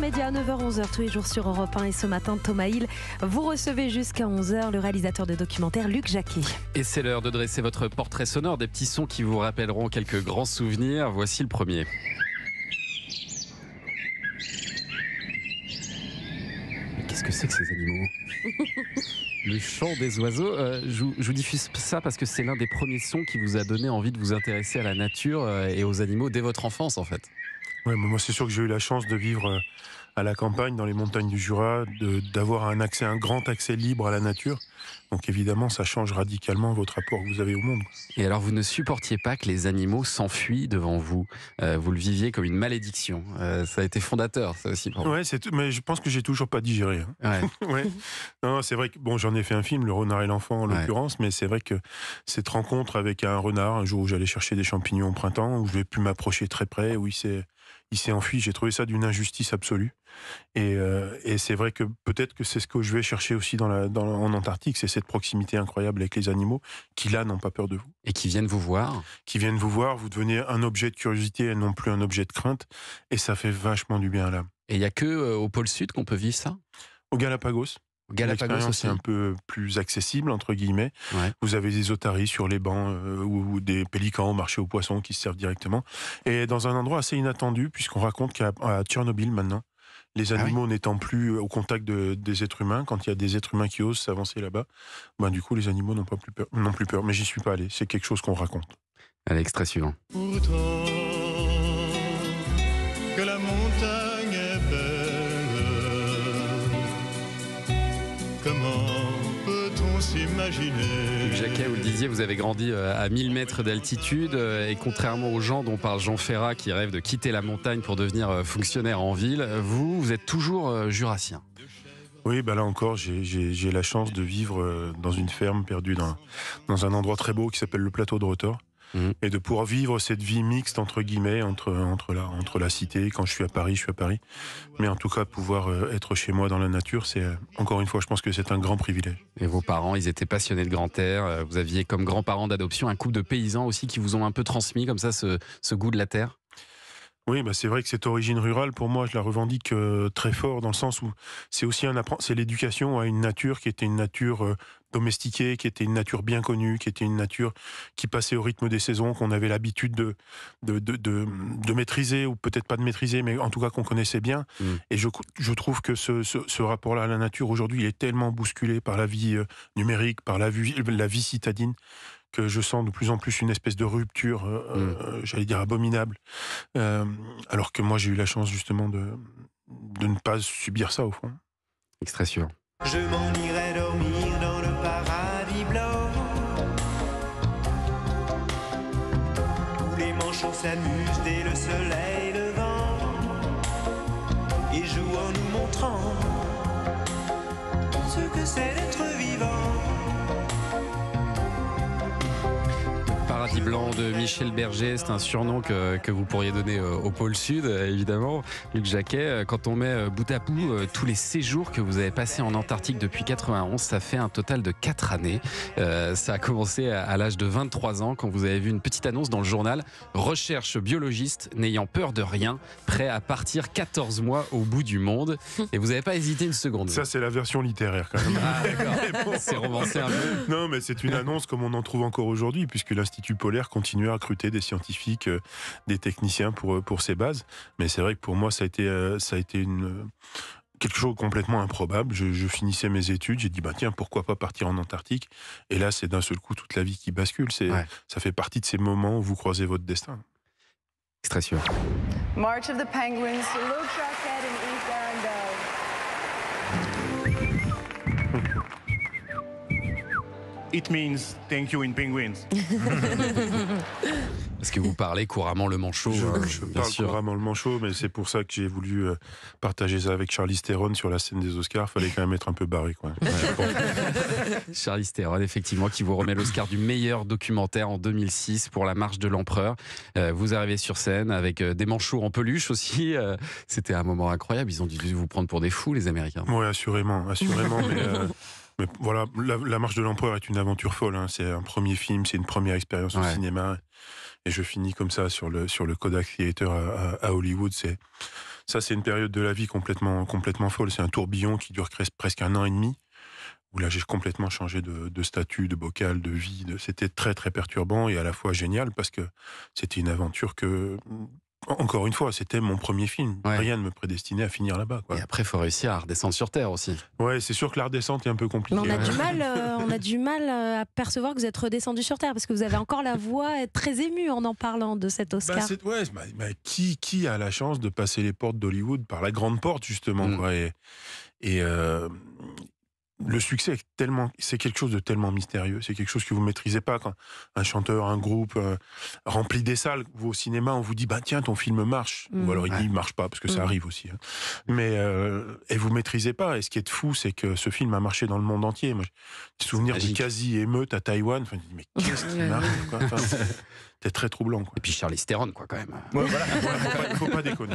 Média, 9h-11h tous les jours sur Europe 1 et ce matin Thomas Hill, vous recevez jusqu'à 11h le réalisateur de documentaire Luc Jacquet. Et c'est l'heure de dresser votre portrait sonore des petits sons qui vous rappelleront quelques grands souvenirs. Voici le premier. Qu'est-ce que c'est que ces animaux Le chant des oiseaux, euh, je, je, vous diffuse ça parce que c'est l'un des premiers sons qui vous a donné envie de vous intéresser à la nature euh, et aux animaux dès votre enfance en fait. Ouais, moi, c'est sûr que j'ai eu la chance de vivre euh, à la campagne, dans les montagnes du Jura, d'avoir un accès, un grand accès libre à la nature. Donc évidemment, ça change radicalement votre rapport que vous avez au monde. Et alors, vous ne supportiez pas que les animaux s'enfuient devant vous. Euh, vous le viviez comme une malédiction. Euh, ça a été fondateur, ça aussi. Oui, c'est mais je pense que j'ai toujours pas digéré. Hein. Non, c'est vrai que bon, j'en ai fait un film, Le renard et l'enfant en l'occurrence, mais c'est vrai que cette rencontre avec un renard, un jour où j'allais chercher des champignons au printemps, où je j'ai pu m'approcher très près, où il s'est il s'est enfui. J'ai trouvé ça d'une injustice absolue. Euh, et, c'est vrai que peut-être que c'est ce que je vais chercher aussi dans la, en Antarctique, c'est cette proximité incroyable avec les animaux qui, là, n'ont pas peur de vous. Et qui viennent vous voir. Qui viennent vous voir, vous devenez un objet de curiosité et non plus un objet de crainte. Et ça fait vachement du bien à l'âme. Et il n'y a que euh, au pôle Sud qu'on peut vivre ça Au Galapagos. Galapagos c'est un peu plus accessible, entre guillemets. Vous avez des otaries sur les bancs euh, ou, des pélicans au marché aux poissons qui se servent directement. Et dans un endroit assez inattendu, puisqu'on raconte qu'à Tchernobyl maintenant, les ah animaux n'étant plus euh, au contact des êtres humains, quand il y a des êtres humains qui osent s'avancer là-bas, ben, du coup, les animaux n'ont pas plus peur, Non plus peur. Mais j'y suis pas allé. C'est quelque chose qu'on raconte. À très suivant. Jacquet, vous le disiez, vous avez grandi euh, à 1000 mètres d'altitude euh, et contrairement aux gens dont parle Jean Ferrat qui rêve de quitter la montagne pour devenir euh, fonctionnaire en ville, vous, vous êtes toujours jurassien. Oui, bah là encore, j'ai la chance de vivre dans une ferme perdue dans, dans un endroit très beau qui s'appelle le plateau de Rotor. Mhm. et de pouvoir vivre cette vie mixte entre guillemets entre la cité. Quand je suis à Paris, je suis à Paris, mais en tout cas pouvoir euh, être chez moi dans la nature, c'est euh, encore une fois, je pense que c'est un grand privilège. Et vos parents, ils étaient passionnés de grand air. Euh, vous aviez comme grands-parents d'adoption un couple de paysans aussi qui vous ont un peu transmis comme ça ce goût de la terre. Oui, bah, c'est vrai que cette origine rurale, pour moi, je la revendique euh, très fort dans le sens où c'est aussi un c'est l'éducation à une nature qui était une nature euh, domestiquée, qui était une nature bien connue, qui était une nature qui passait au rythme des saisons, qu'on avait l'habitude de de, de, de, maîtriser, ou peut-être pas de maîtriser, mais en tout cas qu'on connaissait bien. Mmh. Et je, je, trouve que ce, ce, rapport-là à la nature, aujourd'hui, il est tellement bousculé par la vie euh, numérique, par la vie, la vie citadine, que je sens de plus en plus une espèce de rupture, euh, mm. euh, j'allais dire abominable. Euh, alors que moi, j'ai eu la chance justement de, de ne pas subir ça au fond. Extrait sûr. Je m'en irai dormir dans le paradis blanc. Où les manchons s'amusent dès le soleil levant et jouent en nous montrant ce que c'est d'être vivant. Blanc de Michel Berger, c'est un surnom que, que, vous pourriez donner euh, au pôle Sud, euh, évidemment. Luc Jacquet, euh, quand on met bout à bout tous les séjours que vous avez passés en Antarctique depuis 91, ça fait un total de 4 années. ça a commencé à, l'âge de 23 ans quand vous avez vu une petite annonce dans le journal. Recherche biologiste n'ayant peur de rien, prêt à partir 14 mois au bout du monde. Et vous n'avez pas hésité une seconde. Ça, c'est la version littéraire quand même. Ah, c'est romancé un peu. Non, mais c'est une annonce comme on en trouve encore aujourd'hui, puisque l'Institut polaire à recruter des scientifiques, euh, des techniciens pour, euh, pour ses bases. Mais c'est vrai que pour moi, ça a été, euh, ça a été une, quelque chose complètement improbable. Je, finissais mes études, j'ai dit bah tiens pourquoi pas partir en Antarctique. Et là c'est d'un seul coup toute la vie qui bascule. C'est ça fait partie de ces moments où vous croisez votre destin. Extrait March of the Penguins. It means thank you in penguins. Parce que vous parlez couramment le manchot. Je, euh, parle couramment le manchot, mais c'est pour ça que j'ai voulu euh, partager ça avec Charlie Theron sur la scène des Oscars. Fallait quand même être un peu barré, quoi. Charlie Theron, effectivement, qui vous remet l'Oscar du meilleur documentaire en 2006 pour La Marche de l'Empereur. Euh, vous arrivez sur scène avec des manchots en peluche aussi. C'était un moment incroyable. Ils ont dû vous prendre pour des fous, les Américains. Oui, assurément, assurément. voilà, la, marche de l'empereur est une aventure folle. Hein. C'est un premier film, c'est une première expérience au cinéma. Et je finis comme ça sur le sur le Kodak Theater à, Hollywood. C'est ça, c'est une période de la vie complètement complètement folle. C'est un tourbillon qui dure presque un an et demi. Où là, j'ai complètement changé de, statut, de bocal, de vie. C'était très très perturbant et à la fois génial parce que c'était une aventure que encore une fois, c'était mon premier film. Rien ne me prédestinait à finir là-bas. Et après, il faut réussir à redescendre sur Terre aussi. Ouais, c'est sûr que la redescente est un peu compliquée. Euh, on a du mal, on a du mal à percevoir que vous êtes redescendu sur Terre parce que vous avez encore la voix très émue en en parlant de cet bah, Oscar. Bah, bah, qui, qui a la chance de passer les portes d'Hollywood par la grande porte justement mm. Et, euh, le succès tellement, c'est quelque chose de tellement mystérieux. C'est quelque chose que vous maîtrisez pas quand un chanteur, un groupe euh, remplit des salles. Vous au cinéma, on vous dit bah tiens ton film marche, mm. ou alors il dit marche pas parce que ça mm. arrive aussi. Hein. Mais euh, et vous maîtrisez pas. Et ce qui est fou, c'est que ce film a marché dans le monde entier. Moi, me souvenir du quasi émeute à Taïwan. Enfin, mais qu'est-ce qui m'arrive c'est très troublant. Et puis Charlie Theron, quoi, quand même. Ouais, voilà, ne faut, pas, déconner.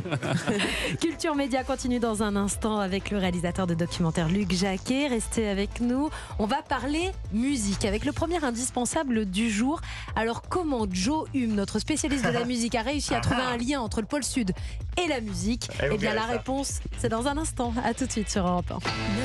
Culture Média continue dans un instant avec le réalisateur de documentaire Luc Jacquet. Restez avec nous. On va parler musique avec le premier indispensable du jour. Alors, comment Joe Hume, notre spécialiste de la musique, a réussi à trouver un lien entre le pôle Sud et la musique Eh, eh bien, la réponse, c'est dans un instant. À tout de suite sur Europe 1.